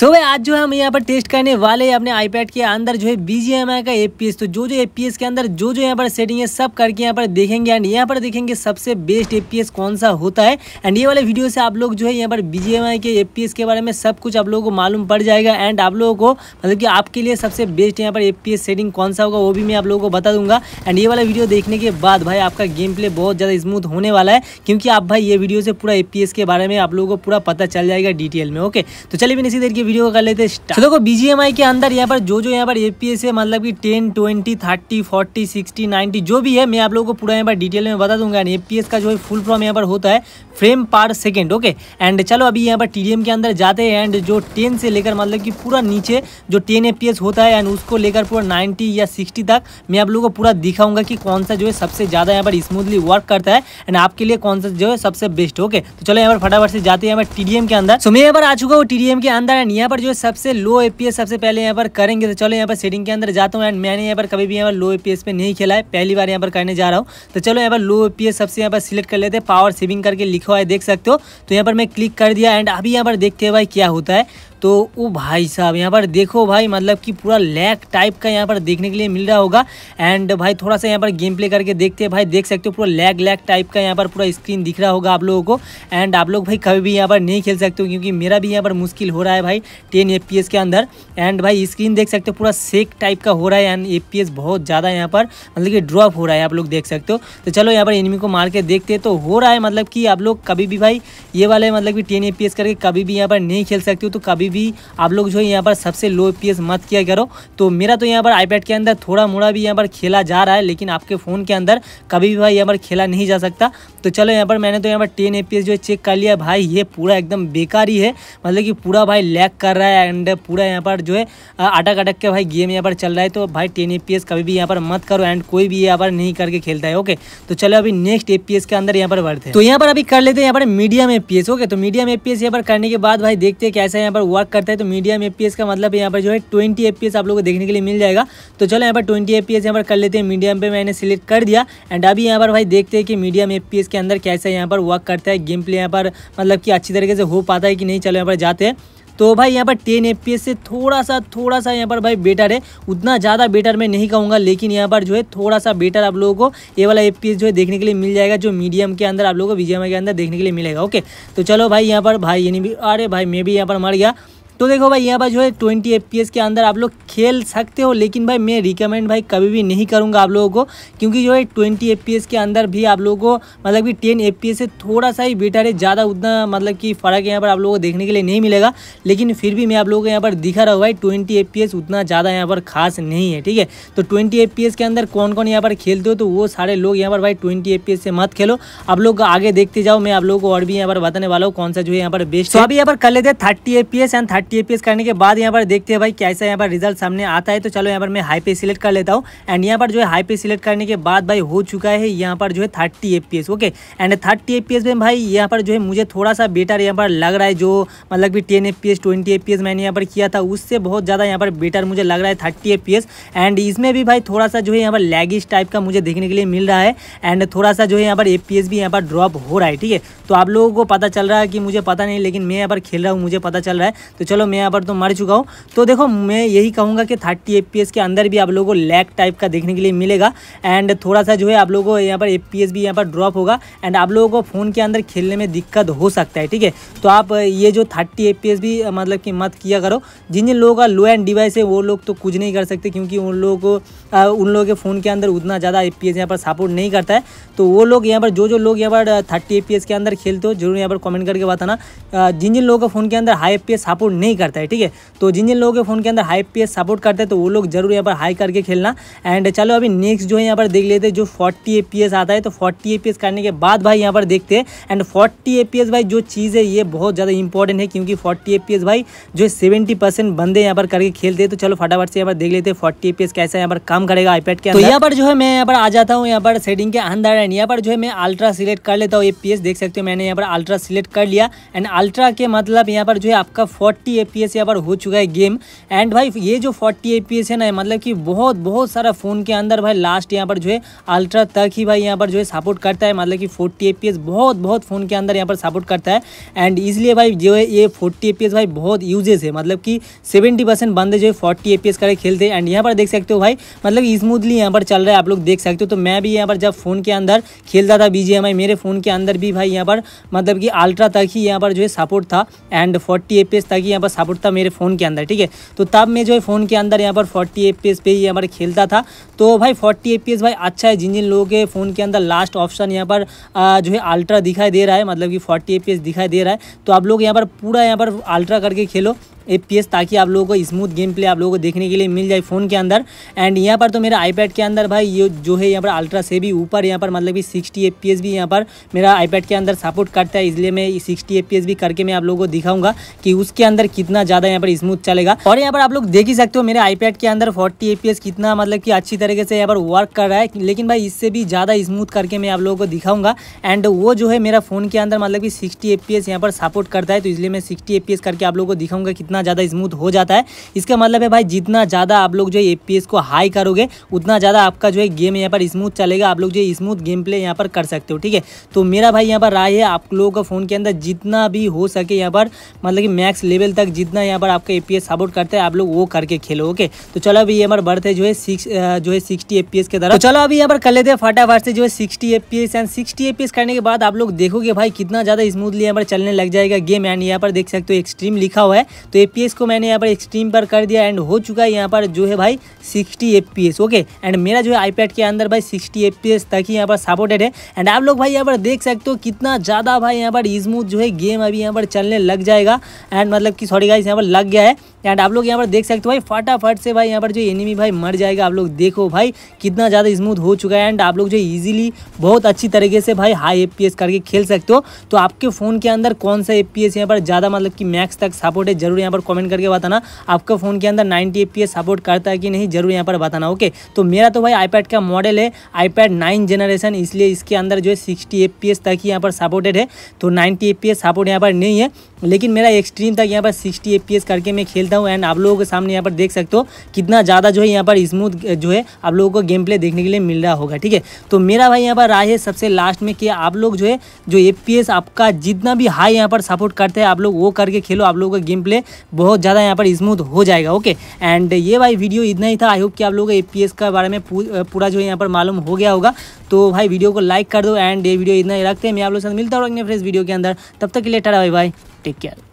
सो so, आज जो है हम यहाँ पर टेस्ट करने वाले हैं अपने आईपैड के अंदर जो है बी का ए तो जो जो ए के अंदर जो जो यहाँ पर सेटिंग है सब करके यहाँ पर देखेंगे एंड यहाँ पर देखेंगे सबसे बेस्ट ए कौन सा होता है एंड ये वाले वीडियो से आप लोग जो है यहाँ पर बी के ए के बारे में सब कुछ आप लोगों को मालूम पड़ जाएगा एंड आप लोगों को मतलब कि आपके लिए सबसे बेस्ट यहाँ पर ए सेटिंग कौन सा होगा वो भी मैं आप लोगों को बता दूंगा एंड ये वाला वीडियो देखने के बाद भाई आपका गेम प्ले बहुत ज़्यादा स्मूथ होने वाला है क्योंकि आप भाई ये वीडियो से पूरा ए के बारे में आप लोगों को पूरा पता चल जाएगा डिटेल में ओके तो चलिए भी इसी देर के वीडियो को कर लेते हैं तो देखो बीजीएमआई के अंदर यहाँ पर जो जो यहाँ पर एपीएस है मतलब की ten twenty thirty forty sixty ninety जो भी है मैं आप लोगों को पूरा यहाँ पर डिटेल में बता दूंगा एंड एपीएस का जो है फुल फॉर्म यहाँ पर होता है फ्रेम पर सेकेंड ओके एंड चलो अभी यहाँ पर टीडीएम के अंदर जाते हैं एंड जो टेन से लेकर मतलब की पूरा नीचे जो टेन एपीएस होता है एंड उसको लेकर पूरा नाइनटी या सिक्सटी तक मैं आप लोगों को पूरा दिखाऊंगा कि कौन सा जो है सबसे ज़्यादा यहाँ पर स्मूथली वर्क करता है एंड आपके लिए कौन सा जो है सबसे बेस्ट ओके तो चलो यहाँ पर फटाफट से जाते हैं यहाँ पर टीडीएम के अंदर सो मैं यहाँ पर आ चुका हूँ टीडीएम के अंदर एंड एंड यहाँ पर जो सबसे लो ए सबसे पहले यहाँ पर करेंगे तो चलो यहाँ पर सेटिंग के अंदर जाता हूँ एंड मैंने यहाँ पर कभी भी यहाँ पर लो ए पे नहीं खेला है पहली बार यहाँ पर करने जा रहा हूँ तो चलो यहाँ पर लो ए सबसे यहाँ पर सिलेक्ट कर लेते हैं पावर सेविंग करके लिखा हुआ है देख सकते हो तो यहाँ पर मैं क्लिक कर दिया एंड अभी यहाँ पर देखते हैं भाई क्या होता है तो वो भाई साहब यहाँ पर देखो भाई मतलब कि पूरा लैक टाइप का यहाँ पर देखने के लिए मिल रहा होगा एंड भाई थोड़ा सा यहाँ पर गेम प्ले करके देखते हैं भाई देख सकते हो पूरा लैग लैग टाइप का यहाँ पर पूरा स्क्रीन दिख रहा होगा आप लोगों को एंड आप लोग भाई कभी भी यहाँ पर नहीं खेल सकते हो क्योंकि मेरा भी यहाँ पर मुश्किल हो रहा है भाई टेन एफ के अंदर एंड भाई स्क्रीन देख सकते हो पूरा सेक टाइप का हो रहा है एंड एफ बहुत ज़्यादा यहाँ पर मतलब कि ड्रॉप हो रहा है आप लोग देख सकते हो तो चलो यहाँ पर इनमी को मार के देखते तो हो रहा है मतलब कि आप लोग कभी भी भाई ये वाले मतलब कि टेन एफ करके कभी भी यहाँ पर नहीं खेल सकते हो तो कभी भी आप लोग जो है यहाँ पर सबसे लो पी मत किया करो तो मेरा तो यहाँ पर आईपैड के अंदर थोड़ा मोड़ा भी यहाँ पर खेला जा रहा है लेकिन आपके फ़ोन के अंदर कभी भी भाई यहाँ पर खेला नहीं जा सकता तो चलो यहाँ पर मैंने तो यहाँ पर टेन ए जो चेक कर लिया भाई ये पूरा एकदम बेकार ही है मतलब कि पूरा भाई लैक कर रहा है एंड पूरा यहाँ पर जो है अटक अटक के भाई गेम यहाँ पर चल रहा है तो भाई टेन ए कभी भी यहाँ पर मत करो एंड कोई भी यहाँ पर नहीं करके खेलता है ओके तो चलो अभी नेक्स्ट ए के अंदर यहाँ पर बढ़ते हैं तो यहाँ पर अभी कर लेते हैं यहाँ पर मीडियम ए ओके तो मीडियम ए यहाँ पर करने के बाद भाई देखते हैं कैसा यहाँ पर वर्क वर्क करता है तो मीडियम एपीएस का मतलब यहाँ पर जो है ट्वेंटी एपीएस आप लोग को देखने के लिए मिल जाएगा तो चलो यहाँ पर ट्वेंटी एपीएस पी यहाँ पर कर लेते हैं मीडियम पे मैंने सिलेक्ट कर दिया एंड अभी यहाँ पर भाई देखते हैं कि मीडियम एपीएस के अंदर कैसे यहाँ पर वर्क करता है गेम प्ले यहाँ पर मतलब कि अच्छी तरीके से हो पाता है कि नहीं चलो यहाँ पर जाते हैं तो भाई यहाँ पर टेन एफ से थोड़ा सा थोड़ा सा यहाँ पर भाई बेटर है उतना ज़्यादा बेटर मैं नहीं कहूँगा लेकिन यहाँ पर जो है थोड़ा सा बेटर आप लोगों को ये वाला एफ जो है देखने के लिए मिल जाएगा जो मीडियम के अंदर आप लोगों को विजय के अंदर देखने के लिए मिलेगा ओके तो चलो भाई यहाँ पर भाई यानी अरे भाई मैं भी यहाँ पर मर गया तो देखो भाई यहाँ पर जो है ट्वेंटी एफ के अंदर आप लोग खेल सकते हो लेकिन भाई मैं रिकमेंड भाई कभी भी नहीं करूँगा आप लोगों को क्योंकि जो है ट्वेंटी एफ के अंदर भी आप लोगों को मतलब कि टेन एफ से थोड़ा सा ही बेटर है ज़्यादा उतना मतलब कि फ़र्क यहाँ पर आप लोगों को देखने के लिए नहीं मिलेगा लेकिन फिर भी मैं आप लोगों को यहाँ पर दिखा रहा हूँ भाई ट्वेंटी एफ उतना ज़्यादा यहाँ पर खास नहीं है ठीक है तो ट्वेंटी एफ के अंदर कौन कौन यहाँ पर खेलते हो तो वो सारे लोग यहाँ पर भाई ट्वेंटी एफ से मत खेलो आप लोग आगे देखते जाओ मैं आप लोगों को और भी यहाँ पर बताने वाला हूँ कौन सा जो है यहाँ पर बेस्ट तो अभी यहाँ पर कर लेते हैं thirty F and thirty T करने के बाद यहाँ पर देखते हैं भाई कैसा यहाँ पर रिजल्ट सामने आता है तो चलो यहाँ पर मैं हाई पे सिलेक्ट कर लेता हूँ एंड यहाँ पर जो है हाई पे सिलेक्ट करने के बाद भाई हो चुका है यहाँ पर जो है thirty F okay and thirty F में भाई यहाँ पर जो है मुझे थोड़ा सा बेटर यहाँ पर लग रहा है जो मतलब कि टेन एफ ट्वेंटी एफ मैंने यहाँ पर किया था उससे बहुत ज़्यादा यहाँ पर बेटर मुझे लग रहा है थर्टी एफ एंड इसमें भी भाई थोड़ा सा जो है यहाँ पर लैगिश टाइप का मुझे देखने के लिए मिल रहा है एंड थोड़ा सा जो है यहाँ पर एफ भी यहाँ पर ड्रॉप हो रहा है ठीक है तो आप लोगों को पता चल रहा है कि मुझे पता नहीं लेकिन मैं यहाँ पर खेल रहा हूँ मुझे पता चल रहा है तो चलो चलो मैं यहाँ पर तो मर चुका हूँ तो देखो मैं यही कहूँगा कि थर्टी एफ के अंदर भी आप लोगों को लैग टाइप का देखने के लिए मिलेगा एंड थोड़ा सा जो है आप लोगों को यहाँ पर एफ भी यहाँ पर ड्रॉप होगा एंड आप लोगों को फ़ोन के अंदर खेलने में दिक्कत हो सकता है ठीक है तो आप ये जो थर्टी एफ भी मतलब कि मत किया करो जिन जिन लोगों का लो एंड डिवाइस है वो लोग तो कुछ नहीं कर सकते क्योंकि उन लोगों को उन लोगों के फ़ोन के अंदर उतना ज़्यादा ए पी पर सपोर्ट नहीं करता है तो वो लोग यहाँ पर जो जो लोग यहाँ पर थर्टी ए के अंदर खेलते हो जरूर यहाँ पर कॉमेंट करके बताना जिन जिन लोगों का फ़ोन के अंदर हाई ए सपोर्ट नहीं करता है ठीक है तो जिन जिन लोगों के फ़ोन के अंदर हाई पी सपोर्ट करते हैं तो वो लोग जरूर यहाँ पर हाई करके खेलना एंड चलो अभी नेक्स्ट जो है यहाँ पर देख लेते हैं जो फोर्टी ए आता है तो फोर्टी ए करने के बाद भाई यहाँ पर देखते हैं एंड फोर्टी ए भाई जो चीज़ है ये बहुत ज़्यादा इंपॉर्टेंट है क्योंकि फोर्टी ए भाई जो सेवेंटी बंदे यहाँ पर करके खेलते हैं तो चलो फटाफट से यहाँ पर देख लेते हैं फोर्टी ए कैसे यहाँ पर काम करेगा आईपैड के तो यहाँ पर जो है मैं यहाँ पर आ जाता हूँ यहाँ पर सेटिंग के अंदर एंड यहाँ पर जो है मैं अल्ट्रा सिलेक्ट कर लेता हूँ ए देख सकते हो मैंने यहाँ पर अल्ट्रा सिलेक्ट कर लिया एंड अल्ट्रा के मतलब यहाँ पर जो है आपका फोर्टी फोर्टी ए पी यहाँ पर हो चुका है गेम एंड भाई ये जो फोर्टी ए पी है ना मतलब कि बहुत बहुत सारा फ़ोन के अंदर भाई लास्ट यहाँ पर जो है अल्ट्रा तक ही भाई यहाँ पर जो है सपोर्ट करता है मतलब कि फोर्टी ए बहुत बहुत फ़ोन के अंदर यहाँ पर सपोर्ट करता है एंड इसलिए भाई जो है ये फोर्टी ए भाई बहुत यूजेस है मतलब कि सेवेंटी बंदे जो है फोर्टी ए करे खेलते हैं एंड यहाँ पर देख सकते हो भाई मतलब स्मूथली यहाँ पर चल रहा है आप लोग देख सकते हो तो मैं भी यहाँ पर जब फ़ोन के अंदर खेलता था बी मेरे फ़ोन के अंदर भी भाई यहाँ पर मतलब कि अल्ट्रा तक ही यहाँ पर जो है सपोर्ट था एंड फोर्टी ए तक ही पर सपोर्ट था मेरे फ़ोन के अंदर ठीक है तो तब मैं जो है फ़ोन के अंदर यहाँ पर फोर्टी एफ पे ही यहाँ पर खेलता था तो भाई फोर्टी एफ भाई अच्छा है जिन जिन लोगों के फ़ोन के अंदर लास्ट ऑप्शन यहाँ पर जो है अल्ट्रा दिखाई दे रहा है मतलब कि फोर्टी एफ दिखाई दे रहा है तो आप लोग यहाँ पर पूरा यहाँ पर अल्ट्रा करके खेलो एफ ताकि आप लोगों को स्मूथ गेम प्ले आप लोगों को देखने के लिए मिल जाए फ़ोन के अंदर एंड यहाँ पर तो मेरा आईपैड के अंदर भाई ये जो है यहाँ पर अल्ट्रा से भी ऊपर यहाँ पर मतलब कि सिक्सटी एफ भी यहाँ पर मेरा आईपैड के अंदर सपोर्ट करता है इसलिए मैं सिक्सटी एफ भी करके मैं आप लोगों को दिखाऊंगा कि उसके अंदर कितना ज़्यादा यहाँ पर स्मूथ चलेगा और यहाँ पर आप लोग देख ही सकते हो मेरे आईपैड के अंदर फोर्टी एफ कितना मतलब कि अच्छी तरीके से यहाँ पर वर्क कर रहा है लेकिन भाई इससे भी ज़्यादा स्मूथ करके मैं आप लोगों को दिखाऊंगा एंड वो जो है मेरा फ़ोन के अंदर मतलब कि सिक्सटी एफ यहाँ पर सपोर्ट करता है तो इसलिए मैं सिक्सटी एफ करके आप लोगों को दिखाऊंगा उतना ज़्यादा स्मूथ हो जाता है इसका मतलब है भाई जितना ज़्यादा आप लोग जो है एफ को हाई करोगे उतना ज़्यादा आपका जो है गेम यहाँ पर स्मूथ चलेगा आप लोग जो है स्मूथ गेम प्ले यहाँ पर कर सकते हो ठीक है तो मेरा भाई यहाँ पर राय है आप लोगों का फ़ोन के अंदर जितना भी हो सके यहाँ पर मतलब कि मैक्स लेवल तक जितना यहाँ पर आपका एफ सपोर्ट करते हैं आप लोग वो करके खेलो ओके तो चलो अभी यहाँ पर बढ़ते जो है सिक्स जो है सिक्सटी एफ के तरफ तो चलो अभी यहाँ पर कर लेते हैं फटाफट से जो है sixty F and sixty F करने के बाद आप लोग देखोगे भाई कितना ज़्यादा स्मूथली यहाँ पर चलने लग जाएगा गेम एंड यहाँ पर देख सकते हो एक्सट्रीम लिखा हुआ है तो एफ को मैंने यहाँ पर एक्सट्रीम पर कर दिया एंड हो चुका है यहाँ पर जो है भाई सिक्सटी एफ ओके एंड मेरा जो है आईपैड के अंदर भाई सिक्सटी एफ तक ही यहाँ पर सपोर्टेड है एंड आप लोग भाई यहाँ पर देख सकते हो कितना ज़्यादा भाई यहाँ पर स्मूथ जो है गेम अभी यहाँ पर चलने लग जाएगा एंड मतलब कि सॉरी गाइस यहाँ पर लग गया है एंड आप लोग यहाँ पर देख सकते हो भाई फटाफट से भाई यहाँ पर जो एनिमी भाई मर जाएगा आप लोग देखो भाई कितना ज़्यादा स्मूथ हो चुका है एंड आप लोग जो इजीली बहुत अच्छी तरीके से भाई हाई एफ करके खेल सकते हो तो आपके फ़ोन के अंदर कौन सा ए पी यहाँ पर ज़्यादा मतलब कि मैक्स तक सपोर्ट है जरूर यहाँ पर कमेंट करके बताना आपके फ़ोन के अंदर नाइन्टी एफ सपोर्ट करता है कि नहीं जरूर यहाँ पर बताना ओके तो मेरा तो भाई आईपैड का मॉडल है आईपैड नाइन जनरेशन इसलिए इसके अंदर जो है सिक्सटी एफ तक ही यहाँ पर सपोर्टेड है तो नाइन्टी एफ सपोर्ट यहाँ पर नहीं है लेकिन मेरा एक्सट्रीम तक यहाँ पर सिक्सटी एफ करके मैं खेल खेलता हूँ एंड आप लोगों के सामने यहाँ पर देख सकते हो कितना ज़्यादा जो है यहाँ पर स्मूथ जो है आप लोगों को गेम प्ले देखने के लिए मिल रहा होगा ठीक है तो मेरा भाई यहाँ पर राय है सबसे लास्ट में कि आप लोग जो है जो ए आपका जितना भी हाई यहाँ पर सपोर्ट करते हैं आप लोग वो करके खेलो आप लोगों का गेम प्ले बहुत ज़्यादा यहाँ पर स्मूथ हो जाएगा ओके एंड ये भाई वीडियो इतना ही था आई होप कि आप लोगों को पी का बारे में पूरा जो है यहाँ पर मालूम हो गया होगा तो भाई वीडियो को लाइक कर दो एंड ये वीडियो इतना ही रखते हैं मैं आप लोग साथ मिलता हूँ अपने फ्रेंड्स वीडियो के अंदर तब तक के लिए टाटा भाई भाई टेक केयर